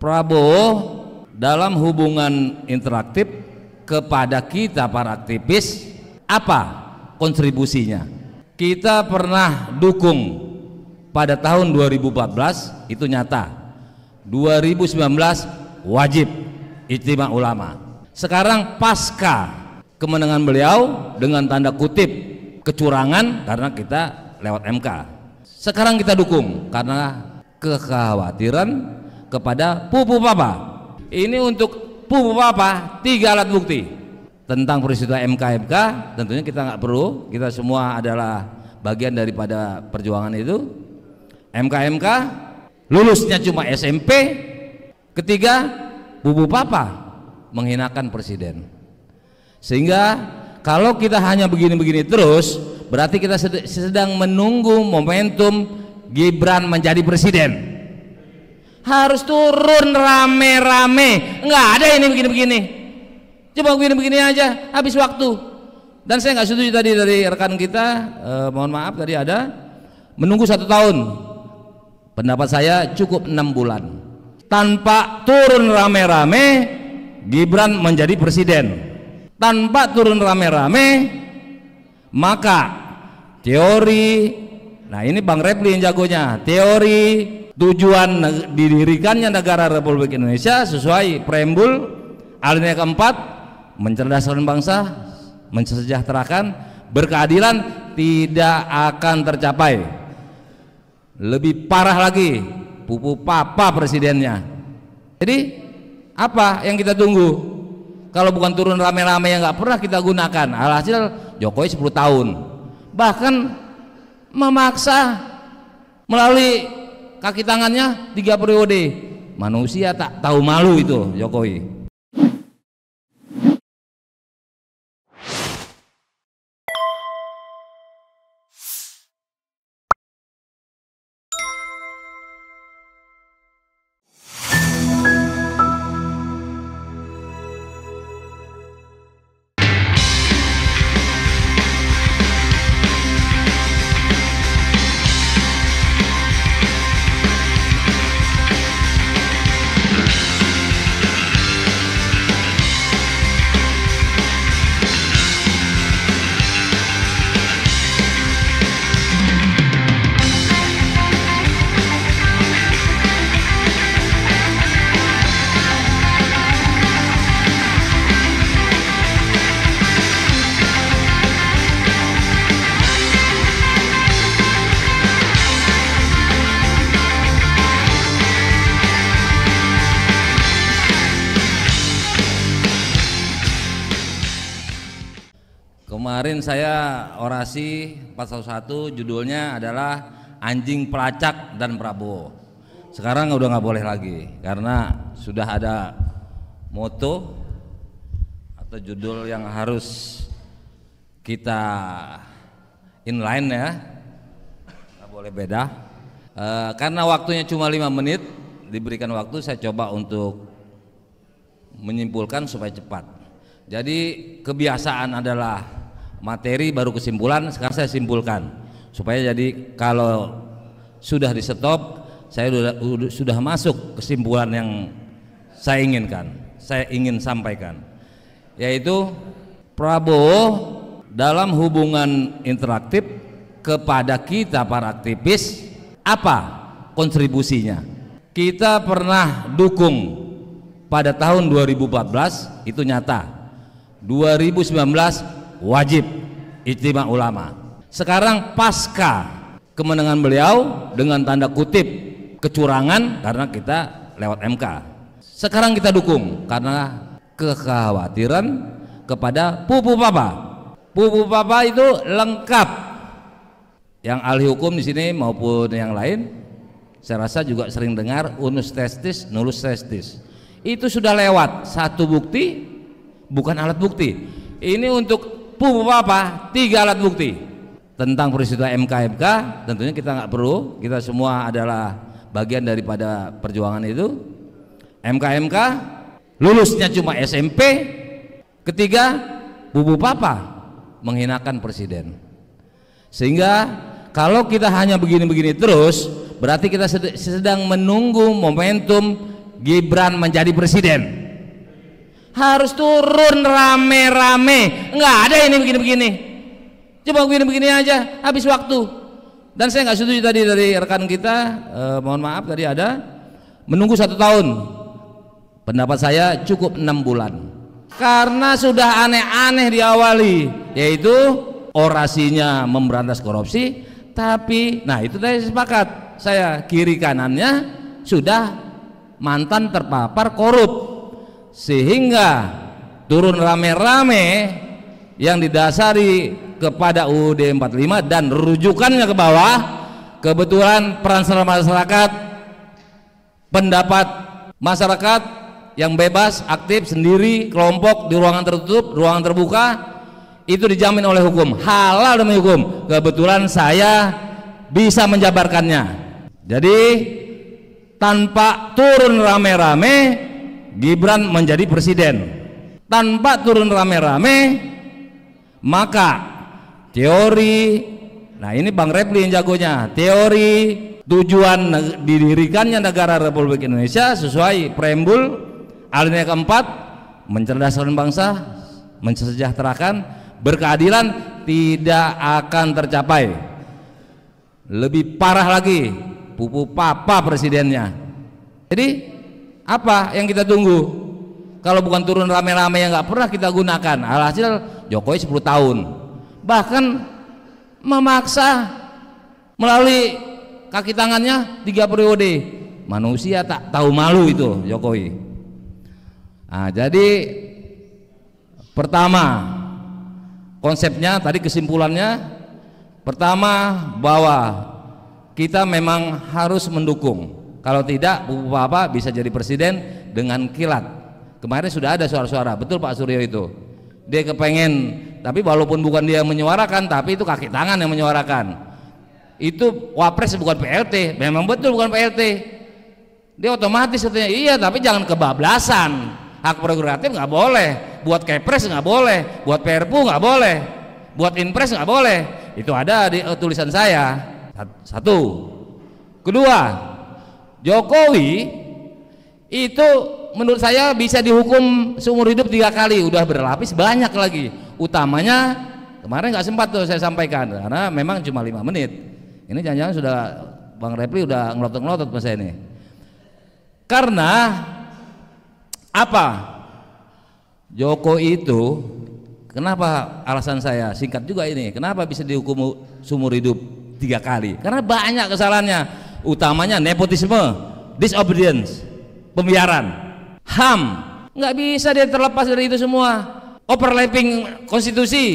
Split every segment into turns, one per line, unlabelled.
Prabowo dalam hubungan interaktif kepada kita para aktivis apa kontribusinya? Kita pernah dukung pada tahun 2014 itu nyata. 2019 wajib ijtima ulama. Sekarang pasca kemenangan beliau dengan tanda kutip kecurangan karena kita lewat MK. Sekarang kita dukung karena kekhawatiran kepada pupu papa. Ini untuk pupu papa tiga alat bukti tentang peristiwa MK MK tentunya kita nggak perlu kita semua adalah bagian daripada perjuangan itu MK MK lulusnya cuma SMP ketiga pupu papa menghinakan presiden sehingga kalau kita hanya begini-begini terus berarti kita sedang menunggu momentum Gibran menjadi presiden harus turun rame-rame enggak ada ini begini-begini coba begini-begini aja habis waktu dan saya nggak setuju tadi dari rekan kita eh, mohon maaf tadi ada menunggu satu tahun pendapat saya cukup enam bulan tanpa turun rame-rame Gibran menjadi presiden tanpa turun rame-rame maka teori nah ini Bang Repli yang jagonya teori tujuan didirikannya negara Republik Indonesia sesuai preambul alinea keempat mencerdaskan bangsa mensejahterakan berkeadilan tidak akan tercapai lebih parah lagi pupu papa presidennya jadi apa yang kita tunggu kalau bukan turun rame-rame yang nggak pernah kita gunakan alhasil Jokowi 10 tahun bahkan memaksa melalui kaki tangannya tiga periode manusia tak tahu malu itu Jokowi Kemarin saya orasi 411 judulnya adalah anjing pelacak dan Prabowo. Sekarang udah nggak boleh lagi karena sudah ada moto atau judul yang harus kita inline ya nggak boleh beda e, karena waktunya cuma lima menit diberikan waktu saya coba untuk menyimpulkan supaya cepat jadi kebiasaan adalah materi baru kesimpulan sekarang saya simpulkan supaya jadi kalau sudah di stop saya sudah, sudah masuk kesimpulan yang saya inginkan saya ingin sampaikan yaitu Prabowo dalam hubungan interaktif kepada kita para aktivis apa kontribusinya kita pernah dukung pada tahun 2014 itu nyata 2019 wajib ijtima ulama. Sekarang pasca kemenangan beliau dengan tanda kutip kecurangan karena kita lewat MK. Sekarang kita dukung karena kekhawatiran kepada pupu papa. Pupu papa itu lengkap. Yang ahli hukum di sini maupun yang lain, saya rasa juga sering dengar unus testis, nulus testis. Itu sudah lewat satu bukti, bukan alat bukti. Ini untuk apa Papa tiga alat bukti tentang peristiwa MKMK MK tentunya kita nggak perlu kita semua adalah bagian daripada perjuangan itu MKMK MK lulusnya cuma SMP ketiga Bubu Papa menghinakan presiden sehingga kalau kita hanya begini-begini terus berarti kita sedang menunggu momentum Gibran menjadi presiden harus turun rame-rame enggak ada ini begini-begini coba begini-begini aja habis waktu dan saya nggak setuju tadi dari rekan kita eh, mohon maaf tadi ada menunggu satu tahun pendapat saya cukup enam bulan karena sudah aneh-aneh diawali yaitu orasinya memberantas korupsi tapi nah itu tadi sepakat saya kiri kanannya sudah mantan terpapar korup sehingga turun rame-rame yang didasari kepada UUD 45 dan rujukannya ke bawah kebetulan peran serta masyarakat pendapat masyarakat yang bebas, aktif, sendiri, kelompok, di ruangan tertutup, ruangan terbuka itu dijamin oleh hukum halal demi hukum kebetulan saya bisa menjabarkannya jadi tanpa turun rame-rame Gibran menjadi presiden tanpa turun rame-rame maka teori nah ini Bang Repli yang jagonya teori tujuan didirikannya negara Republik Indonesia sesuai preambul alinea keempat mencerdaskan bangsa mensejahterakan berkeadilan tidak akan tercapai lebih parah lagi pupu papa presidennya jadi apa yang kita tunggu? Kalau bukan turun rame-rame yang nggak pernah kita gunakan. Alhasil Jokowi 10 tahun. Bahkan memaksa melalui kaki tangannya tiga periode. Manusia tak tahu malu itu Jokowi. Nah, jadi pertama konsepnya tadi kesimpulannya pertama bahwa kita memang harus mendukung kalau tidak, bapak Papa bisa jadi presiden dengan kilat. Kemarin sudah ada suara-suara, betul Pak Suryo itu. Dia kepengen, tapi walaupun bukan dia menyuarakan, tapi itu kaki tangan yang menyuarakan. Itu wapres bukan PLT, memang betul bukan PLT. Dia otomatis katanya, iya tapi jangan kebablasan. Hak prerogatif nggak boleh, buat kepres nggak boleh, buat perpu nggak boleh, buat impres nggak boleh. Itu ada di eh, tulisan saya. Satu. Kedua, Jokowi itu menurut saya bisa dihukum seumur hidup tiga kali udah berlapis banyak lagi utamanya kemarin nggak sempat tuh saya sampaikan karena memang cuma lima menit ini jangan-jangan sudah Bang Repli udah ngelotot-ngelotot mas saya ini karena apa Joko itu kenapa alasan saya singkat juga ini kenapa bisa dihukum seumur hidup tiga kali karena banyak kesalahannya utamanya nepotisme disobedience pembiaran ham nggak bisa dia terlepas dari itu semua overlapping konstitusi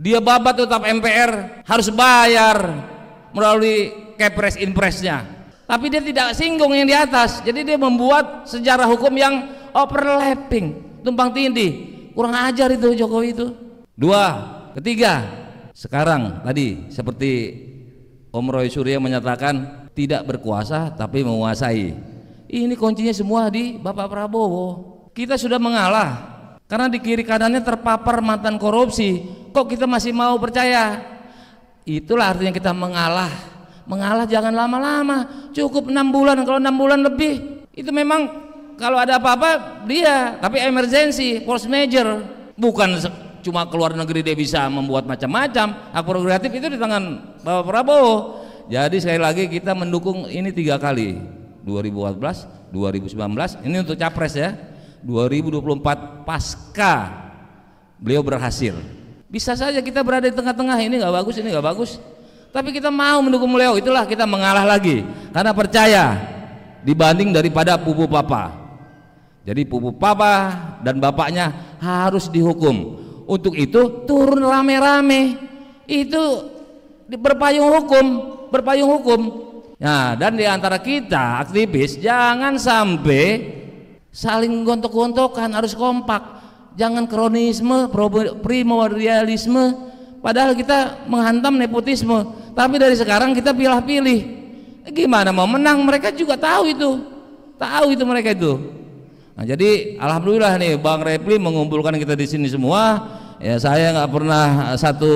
dia babat tetap MPR harus bayar melalui kepres impresnya tapi dia tidak singgung yang di atas jadi dia membuat sejarah hukum yang overlapping tumpang tindih kurang ajar itu Jokowi itu dua ketiga sekarang tadi seperti Om Roy Surya menyatakan tidak berkuasa tapi menguasai. Ini kuncinya semua di Bapak Prabowo. Kita sudah mengalah karena di kiri kanannya terpapar mantan korupsi. Kok kita masih mau percaya? Itulah artinya kita mengalah. Mengalah jangan lama-lama, cukup enam bulan. Kalau enam bulan lebih, itu memang kalau ada apa-apa dia. Tapi emergency force major, bukan cuma keluar negeri dia bisa membuat macam-macam. Hak prerogatif itu di tangan Bapak Prabowo jadi sekali lagi kita mendukung ini tiga kali 2014, 2019 ini untuk capres ya 2024 pasca beliau berhasil bisa saja kita berada di tengah-tengah ini nggak bagus ini nggak bagus tapi kita mau mendukung beliau itulah kita mengalah lagi karena percaya dibanding daripada pupu papa jadi pupu papa dan bapaknya harus dihukum untuk itu turun rame-rame itu berpayung hukum berpayung hukum nah dan di antara kita aktivis jangan sampai saling gontok-gontokan harus kompak jangan kronisme primordialisme padahal kita menghantam nepotisme tapi dari sekarang kita pilih-pilih gimana mau menang mereka juga tahu itu tahu itu mereka itu nah, jadi alhamdulillah nih Bang Repli mengumpulkan kita di sini semua ya saya nggak pernah satu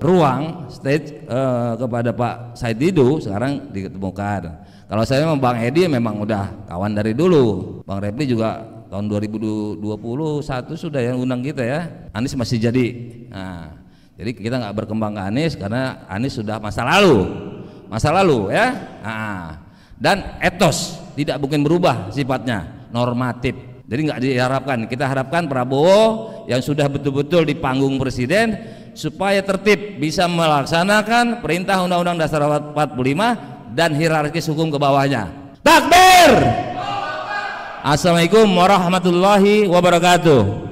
ruang stage uh, kepada Pak Said Didu sekarang ditemukan. Kalau saya memang Bang Edi memang udah kawan dari dulu. Bang Repli juga tahun 2021 sudah yang undang kita ya. Anies masih jadi. Nah, jadi kita nggak berkembang ke Anies karena Anies sudah masa lalu. Masa lalu ya. Nah, dan etos tidak mungkin berubah sifatnya, normatif. Jadi nggak diharapkan. Kita harapkan Prabowo yang sudah betul-betul di panggung presiden supaya tertib bisa melaksanakan perintah Undang-Undang Dasar 45 dan hierarkis hukum ke bawahnya. Takbir. Assalamualaikum warahmatullahi wabarakatuh.